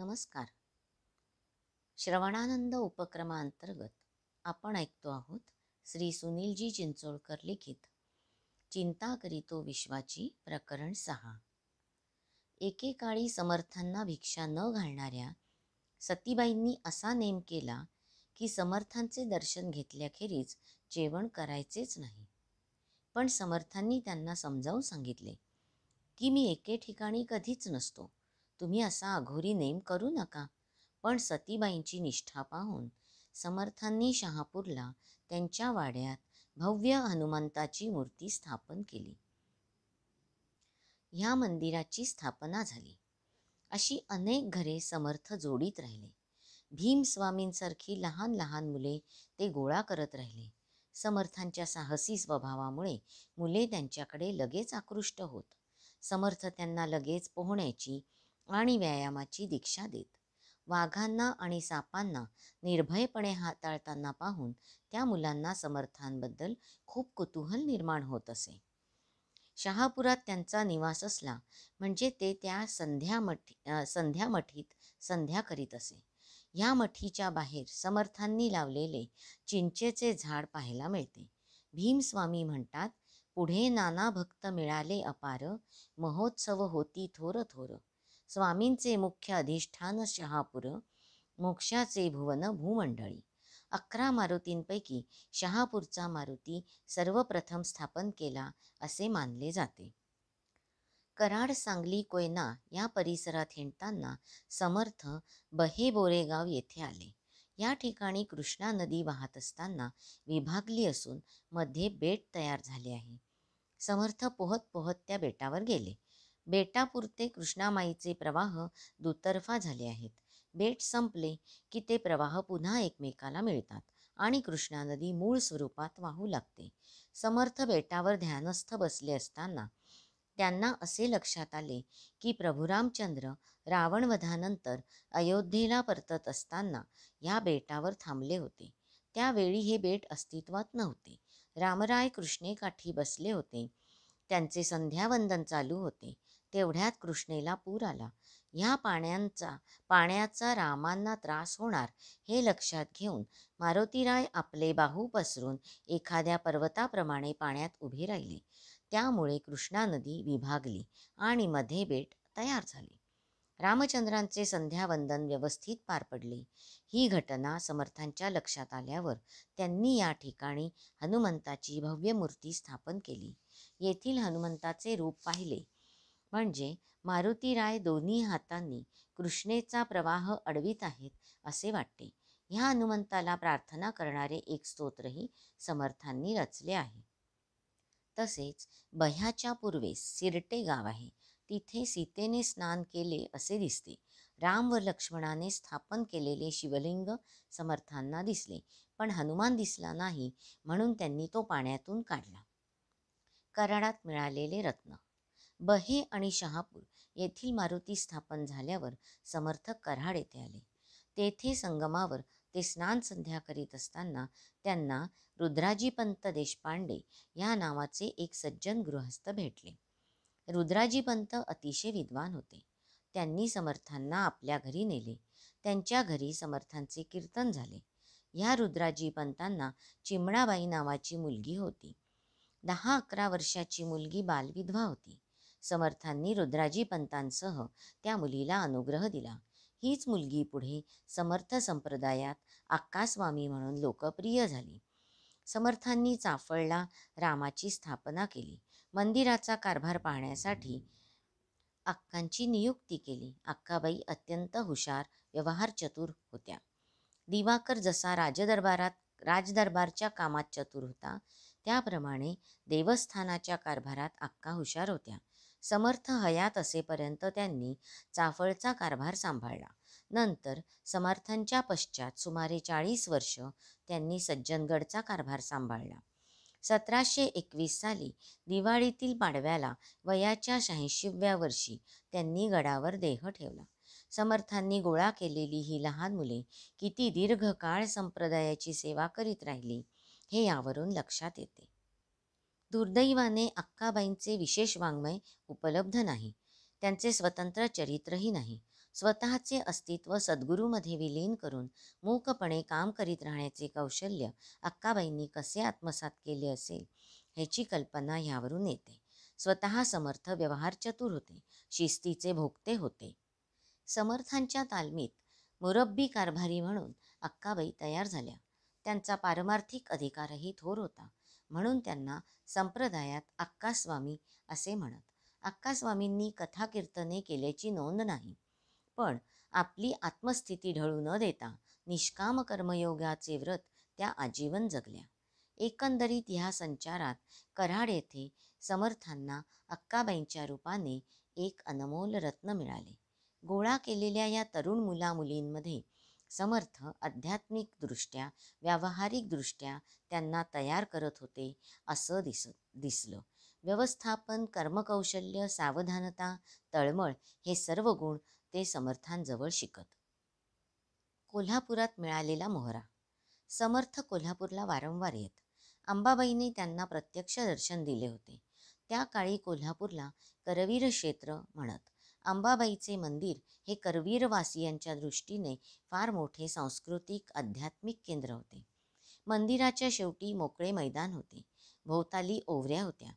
नमस्कार श्रवणानंद उपक्रमाअंतर्गत आपण ऐकतो आहोत श्री सुनीलजी चिंचोळकर लिखित चिंता करीतो विश्वाची प्रकरण सहा एकेकाळी समर्थांना भिक्षा न घालणाऱ्या सतीबाईंनी असा नेम केला की समर्थांचे दर्शन घेतल्याखेरीज जेवण करायचेच नाही पण समर्थांनी त्यांना समजावून सांगितले की मी एके ठिकाणी कधीच नसतो तुम्ही असा अघोरी नेम करू नका पण सतीबाईंची निष्ठा पाहून समर्थांनी शहापूरला त्यांच्या वाड्यात भव्य हनुमंताची मूर्ती स्थापन केली ह्या मंदिराची स्थापना झाली अशी अनेक घरे समर्थ जोडीत राहिले भीमस्वामींसारखी लहान लहान मुले ते गोळा करत राहिले समर्थांच्या साहसी स्वभावामुळे मुले त्यांच्याकडे लगेच आकृष्ट होत समर्थ त्यांना लगेच पोहण्याची आणि व्यायामाची दीक्षा देत वाघांना आणि सापांना निर्भयपणे हाताळताना पाहून त्या मुलांना समर्थांबद्दल खूप कुतूहल निर्माण होत असे शहापुरात त्यांचा निवास असला म्हणजे ते त्या संध्या मठी संध्या मठीत संध्या करीत असे ह्या मठीच्या बाहेर समर्थांनी लावलेले चिंचेचे झाड पाहायला मिळते भीमस्वामी म्हणतात पुढे नाना भक्त मिळाले अपार महोत्सव होती थोर थोरं स्वामींचे मुख्य अधिष्ठान शहापूर मोक्षाचे भुवन भूमंडळी अकरा मारुतींपैकी शहापूरचा मारुती सर्वप्रथम स्थापन केला असे मानले जाते कराड सांगली कोयना या परिसरात हिंडताना समर्थ बहे बोरेगाव येथे आले या ठिकाणी कृष्णा नदी वाहत असताना विभागली असून मध्ये बेट तयार झाले आहे समर्थ पोहत पोहत त्या बेटावर गेले बेटापुरते कृष्णामाईचे प्रवाह दुतर्फा झाले आहेत बेट संपले की ते प्रवाह पुन्हा एकमेकाला मिळतात आणि कृष्णा नदी मूळ स्वरूपात वाहू लागते समर्थ बेटावर ध्यानस्थ बसले असताना त्यांना असे लक्षात आले की प्रभुरामचंद्र रावणवधानंतर अयोध्येला परतत असताना या बेटावर थांबले होते त्यावेळी हे बेट अस्तित्वात नव्हते रामराय कृष्णेकाठी बसले होते त्यांचे संध्यावंदन चालू होते तेवढ्यात कृष्णेला पूर आला ह्या पाण्यांचा पाण्याचा रामांना त्रास होणार हे लक्षात घेऊन मारुतीराय आपले बाहू पसरून एखाद्या पर्वताप्रमाणे पाण्यात उभी राहिली त्यामुळे कृष्णा नदी विभागली आणि मध्ये बेट तयार झाले रामचंद्रांचे संध्यावंदन व्यवस्थित पार पडले ही घटना समर्थांच्या लक्षात आल्यावर त्यांनी या ठिकाणी हनुमंताची भव्य मूर्ती स्थापन केली येथील हनुमंताचे रूप पाहिले म्हणजे मारुती राय दोन्ही हातांनी कृष्णेचा प्रवाह अडवीत आहेत असे वाटते ह्या हनुमंताला प्रार्थना करणारे एक स्तोत्रही समर्थांनी रचले आहे तसेच बह्याच्या पूर्वेस सिरटे गाव आहे तिथे सीतेने स्नान केले असे दिसते राम व लक्ष्मणाने स्थापन केलेले शिवलिंग समर्थांना दिसले पण हनुमान दिसला नाही म्हणून त्यांनी तो पाण्यातून काढला कराडात मिळालेले रत्न बहे आणि शहापूर येथील मारुती स्थापन झाल्यावर समर्थक कराड येथे आले तेथे संगमावर ते स्नान संध्या करीत असताना त्यांना रुद्राजीपंत देशपांडे या नावाचे एक सज्जन गृहस्थ भेटले रुद्राजीपंत अतिशय विद्वान होते त्यांनी समर्थांना आपल्या घरी नेले त्यांच्या घरी समर्थांचे कीर्तन झाले ह्या रुद्राजी पंतांना चिमणाबाई नावाची मुलगी होती दहा अकरा वर्षाची मुलगी बालविधवा होती समर्थांनी रुद्राजी पंतांसह त्या मुलीला अनुग्रह दिला हीच मुलगी पुढे समर्थ संप्रदायात आक्कास्वामी म्हणून लोकप्रिय झाली समर्थांनी चाफळला रामाची स्थापना केली मंदिराचा कारभार पाहण्यासाठी अक्कांची नियुक्ती केली अक्काबाई अत्यंत हुशार व्यवहार चतुर होत्या दिवाकर जसा राजदरबारात राजदरबारच्या कामात चतुर होता त्याप्रमाणे देवस्थानाच्या कारभारात अक्का हुशार होत्या समर्थ हयात असेपर्यंत त्यांनी चाफळचा कारभार सांभाळला नंतर समर्थांच्या पश्चात सुमारे चाळीस वर्ष त्यांनी सज्जनगडचा कारभार सांभाळला सतराशे एकवीस साली दिवाळीतील पाडव्याला वयाच्या शहाऐंशीव्या वर्षी त्यांनी गडावर देह ठेवला समर्थांनी गोळा केलेली ही लहान मुले किती दीर्घकाळ संप्रदायाची सेवा करीत राहिली हे यावरून लक्षात येते दुर्दैवाने अक्काबाईंचे विशेष वाङ्मय उपलब्ध नाही त्यांचे स्वतंत्र चरित्रही नाही स्वतःचे अस्तित्व सद्गुरूमध्ये विलीन करून मूकपणे काम करीत राहण्याचे कौशल्य अक्काबाईंनी कसे आत्मसात केले असेल ह्याची कल्पना ह्यावरून येते स्वतः समर्थ व्यवहार चतुर होते शिस्तीचे भोगते होते समर्थांच्या तालमीत मुरब्बी कारभारी म्हणून अक्काबाई तयार झाल्या त्यांचा पारमार्थिक अधिकारही थोर होता म्हणून त्यांना संप्रदायात अक्कास्वामी असे म्हणत अक्कास्वामींनी कथाकीर्तने केल्याची नोंद नाही पण आपली आत्मस्थिती ढळू न देता निष्काम कर्मयोगाचे व्रत त्या आजीवन जगल्या एकंदरीत ह्या संचारात कराड येथे समर्थांना अक्काबाईंच्या रूपाने एक अनमोल रत्न मिळाले गोळा केलेल्या या तरुण मुलामुलींमध्ये समर्थ आध्यात्मिकदृष्ट्या व्यावहारिकदृष्ट्या त्यांना तयार करत होते असं दिस दिसलं व्यवस्थापन कर्मकौशल्य सावधानता तळमळ हे सर्व गुण ते समर्थांजवळ शिकत कोल्हापुरात मिळालेला मोहरा समर्थ कोल्हापूरला वारंवार येत अंबाबाईने त्यांना प्रत्यक्ष दर्शन दिले होते त्या काळी कोल्हापूरला करवीर क्षेत्र म्हणत अंबाबाईचे मंदिर हे करवीरवासियांच्या दृष्टीने फार मोठे सांस्कृतिक आध्यात्मिक केंद्र होते मंदिराच्या शेवटी मोकळे मैदान होते भोवताली ओवऱ्या होत्या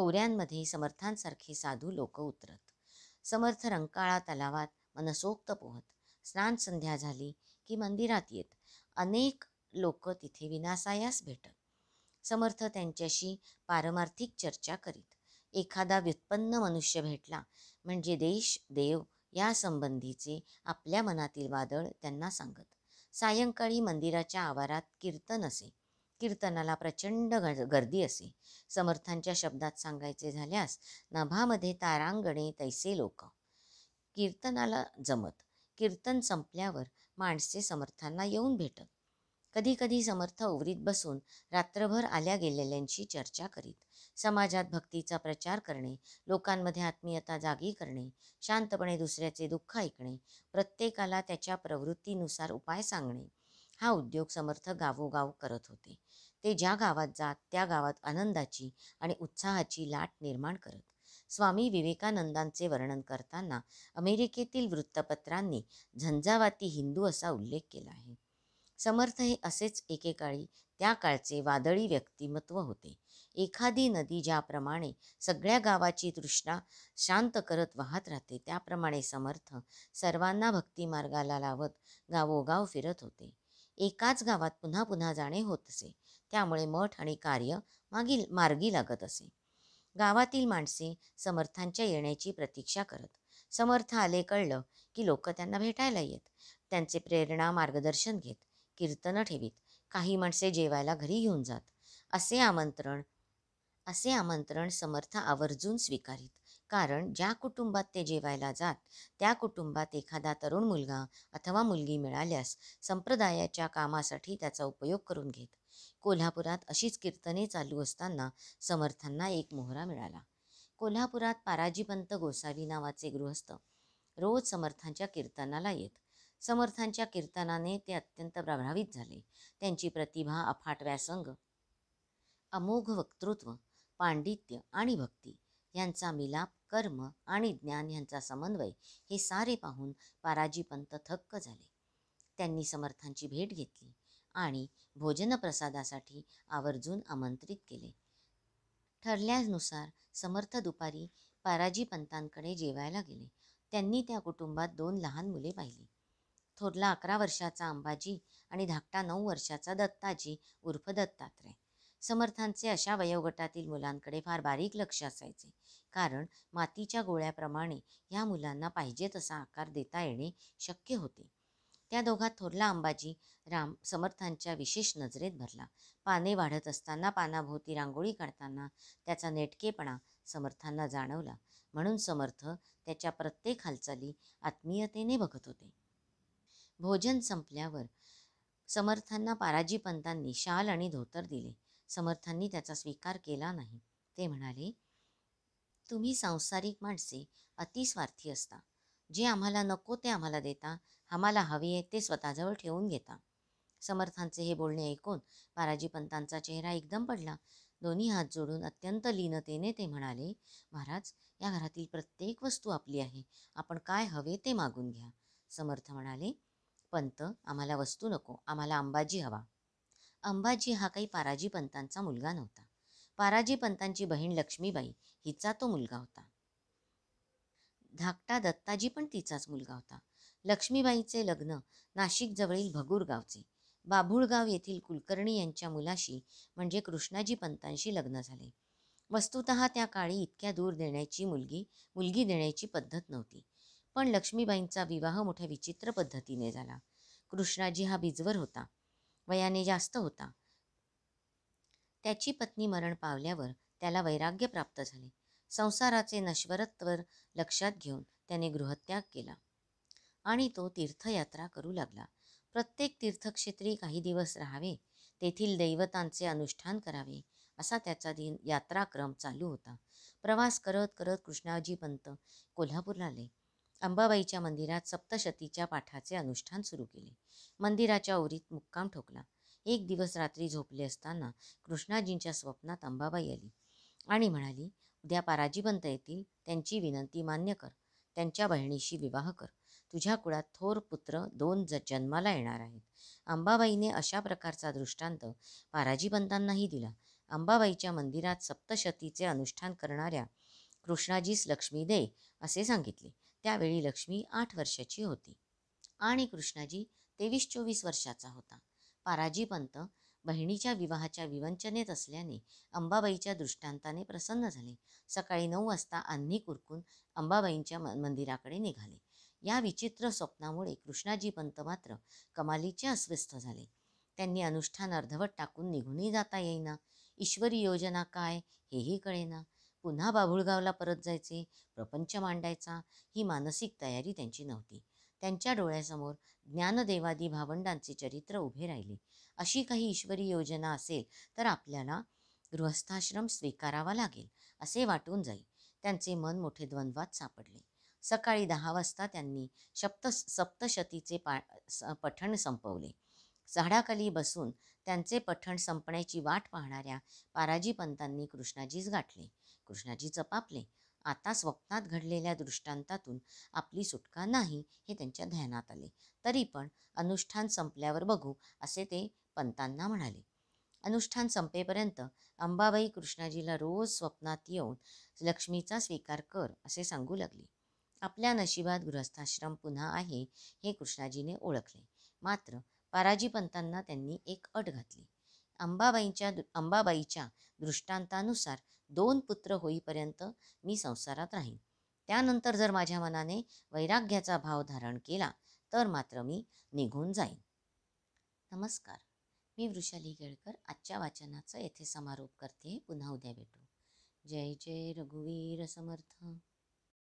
ओवऱ्यांमध्ये समर्थांसारखे साधू लोक उतरत समर्थ रंकाळा तलावात मनसोक्त पोहत स्नान संध्या झाली की मंदिरात येत अनेक लोक तिथे विनासायास भेटत समर्थ त्यांच्याशी पारमार्थिक चर्चा करीत एखादा व्युत्पन्न मनुष्य भेटला म्हणजे देश देव यासंबंधीचे आपल्या मनातील वादळ त्यांना सांगत सायंकाळी मंदिराच्या आवारात कीर्तन असे कीर्तनाला प्रचंड गर्दी असे समर्थांच्या शब्दात सांगायचे झाल्यास नभामध्ये तारांगणे तैसे लोक कीर्तनाला जमत कीर्तन संपल्यावर माणसे समर्थांना येऊन भेटत कधी कधी समर्थ उवरीत बसून रात्रभर आल्या गेलेल्यांशी चर्चा करीत समाजात भक्तीचा प्रचार करणे लोकांमध्ये आत्मीयता जागी करणे शांतपणे दुसऱ्याचे दुःख ऐकणे प्रत्येकाला त्याच्या प्रवृत्तीनुसार उपाय सांगणे हा उद्योग समर्थ गावोगाव करत होते ते ज्या गावात जात त्या गावात आनंदाची आणि उत्साहाची लाट निर्माण करत स्वामी विवेकानंदांचे वर्णन करताना अमेरिकेतील वृत्तपत्रांनी झंझावाती हिंदू असा उल्लेख केला आहे समर्थ हे असेच एकेकाळी त्या काळचे वादळी व्यक्तिमत्व होते एखादी नदी ज्याप्रमाणे सगळ्या गावाची तृष्णा शांत करत वाहत राहते त्याप्रमाणे समर्थ सर्वांना भक्तिमार्गाला लावत गावोगाव फिरत होते एकाच गावात पुन्हा पुन्हा जाणे होत असे त्यामुळे मठ आणि कार्य मागील मार्गी लागत असे गावातील माणसे समर्थांच्या येण्याची प्रतीक्षा करत समर्थ आले कळलं की लोक त्यांना भेटायला येत त्यांचे प्रेरणा मार्गदर्शन घेत कीर्तनं ठेवीत काही माणसे जेवायला घरी घेऊन जात असे आमंत्रण असे आमंत्रण समर्थ आवर्जून स्वीकारीत कारण ज्या कुटुंबात ते जेवायला जात त्या कुटुंबात एखादा तरुण मुलगा अथवा मुलगी मिळाल्यास संप्रदायाच्या कामासाठी त्याचा उपयोग करून घेत कोल्हापुरात अशीच कीर्तने चालू असताना समर्थांना एक मोहरा मिळाला कोल्हापुरात पाराजीपंत गोसावी नावाचे गृहस्थ रोज समर्थांच्या कीर्तनाला येत समर्थांच्या कीर्तनाने ते अत्यंत प्रभावित झाले त्यांची प्रतिभा अफाट व्यासंग अमोघ वक्तृत्व पांडित्य आणि भक्ती यांचा मिलाप कर्म आणि ज्ञान यांचा समन्वय हे सारे पाहून पाराजीपंत थक्क झाले त्यांनी समर्थांची भेट घेतली आणि भोजनप्रसादासाठी आवर्जून आमंत्रित केले ठरल्यानुसार समर्थ दुपारी पाराजी पंतांकडे जेवायला गेले त्यांनी त्या कुटुंबात दोन लहान मुले पाहिली थोरला अकरा वर्षाचा अंबाजी आणि धाकटा नऊ वर्षाचा दत्ताजी उर्फ दत्तात्रय समर्थांचे अशा वयोगटातील मुलांकडे फार बारीक लक्ष असायचे कारण मातीच्या गोळ्याप्रमाणे ह्या मुलांना पाहिजे तसा आकार देता येणे शक्य होते त्या दोघात थोरला अंबाजी राम समर्थांच्या विशेष नजरेत भरला पाने वाढत असताना पानाभोवती रांगोळी काढताना त्याचा नेटकेपणा समर्थांना जाणवला म्हणून समर्थ त्याच्या प्रत्येक हालचाली आत्मीयतेने बघत होते भोजन संपल्यावर समर्थांना पाराजी पंतांनी शाल आणि धोतर दिले समर्थांनी त्याचा स्वीकार केला नाही ते म्हणाले तुम्ही सांसारिक माणसे अतिस्वार्थी असता जे आम्हाला नको ते आम्हाला देता आम्हाला हवे आहे ते स्वतःजवळ ठेवून घेता समर्थांचे हे बोलणे ऐकून पाराजी पंतांचा चेहरा एकदम पडला दोन्ही हात जोडून अत्यंत लीनतेने ते म्हणाले महाराज या घरातील प्रत्येक वस्तू आपली आहे आपण काय हवे ते मागून घ्या समर्थ म्हणाले पंत आम्हाला वस्तू नको आम्हाला अंबाजी हवा अंबाजी हा काही पाराजी पंतांचा मुलगा नव्हता पाराजी पंतांची बहीण लक्ष्मीबाई हिचा तो मुलगा होता धाकटा दत्ताजी पण तिचाच मुलगा होता लक्ष्मीबाईचे लग्न नाशिकजवळील भगूर गावचे बाभुळगाव येथील कुलकर्णी यांच्या मुलाशी म्हणजे कृष्णाजी पंतांशी लग्न झाले वस्तुत त्या काळी इतक्या दूर देण्याची मुलगी मुलगी देण्याची पद्धत नव्हती पण लक्ष्मीबाईंचा विवाह मोठ्या विचित्र पद्धतीने झाला कृष्णाजी हा बिजवर होता वयाने जास्त होता त्याची पत्नी मरण पावल्यावर त्याला वैराग्य प्राप्त झाले संसाराचे नश्वरत्व लक्षात घेऊन त्याने गृहत्याग केला आणि तो तीर्थयात्रा करू लागला प्रत्येक तीर्थक्षेत्री काही दिवस राहावे तेथील दैवतांचे अनुष्ठान करावे असा त्याचा दिन यात्राक्रम चालू होता प्रवास करत करत कृष्णाजी पंत कोल्हापूरला आले अंबाबाईच्या मंदिरात सप्तशतीच्या पाठाचे अनुष्ठान सुरू केले मंदिराच्या ओरीत मुक्काम ठोकला एक दिवस रात्री झोपले असताना कृष्णाजींच्या स्वप्नात अंबाबाई आली आणि म्हणाली उद्या पाराजीबंत येतील त्यांची विनंती मान्य कर त्यांच्या बहिणीशी विवाह कर तुझ्या कुळात थोर पुत्र दोन ज जन्माला येणार आहेत अंबाबाईने अशा प्रकारचा दृष्टांत पाराजीबंतांनाही दिला अंबाबाईच्या मंदिरात सप्तशतीचे अनुष्ठान करणाऱ्या कृष्णाजीस लक्ष्मी दे असे सांगितले त्यावेळी लक्ष्मी आठ वर्षाची होती आणि कृष्णाजी तेवीस चोवीस वर्षाचा होता पाराजी पंत बहिणीच्या विवाहाच्या विवंचनेत असल्याने अंबाबाईच्या दृष्टांताने प्रसन्न झाले सकाळी नऊ वाजता अन्नी कुरकून अंबाबाईंच्या मंदिराकडे निघाले या विचित्र स्वप्नामुळे कृष्णाजी पंत मात्र कमालीचे अस्वस्थ झाले त्यांनी अनुष्ठान अर्धवट टाकून निघूनही जाता येईना ईश्वरी योजना काय हेही कळेना पुन्हा बाभुळगावला परत जायचे प्रपंच मांडायचा ही मानसिक तयारी त्यांची नव्हती त्यांच्या डोळ्यासमोर ज्ञानदेवादी भावंडांचे चरित्र उभे राहिले अशी काही ईश्वरी योजना असेल तर आपल्याला गृहस्थाश्रम स्वीकारावा लागेल असे वाटून जाई त्यांचे मन मोठे द्वंद्वात सापडले सकाळी दहा वाजता त्यांनी सप्त सप्तशतीचे पा पठण संपवले झाडाखाली बसून त्यांचे पठण संपण्याची वाट पाहणाऱ्या पाराजी पंतांनी कृष्णाजीच गाठले कृष्णाजी चपापले आता स्वप्नात घडलेल्या दृष्टांतातून आपली सुटका नाही हे त्यांच्या ध्यानात आले तरी पण अनुष्ठान संपल्यावर बघू असे ते पंतांना म्हणाले अनुष्ठान संपेपर्यंत अंबाबाई कृष्णाजीला रोज स्वप्नात येऊन लक्ष्मीचा स्वीकार कर असे सांगू लागले आपल्या नशिबात गृहस्थाश्रम पुन्हा आहे हे कृष्णाजीने ओळखले मात्र पाराजीपंतांना पंतांना त्यांनी एक अट घातली अंबाबाईंच्या अंबाबाईच्या दृष्टांतानुसार दोन पुत्र होईपर्यंत मी संसारात राहीन त्यानंतर जर माझ्या मनाने वैराग्याचा भाव धारण केला तर मात्र मी निघून जाईन नमस्कार मी वृषाली केळकर आजच्या वाचनाचा येथे समारोप करते पुन्हा उद्या भेटू जय जय रघुवीर समर्थ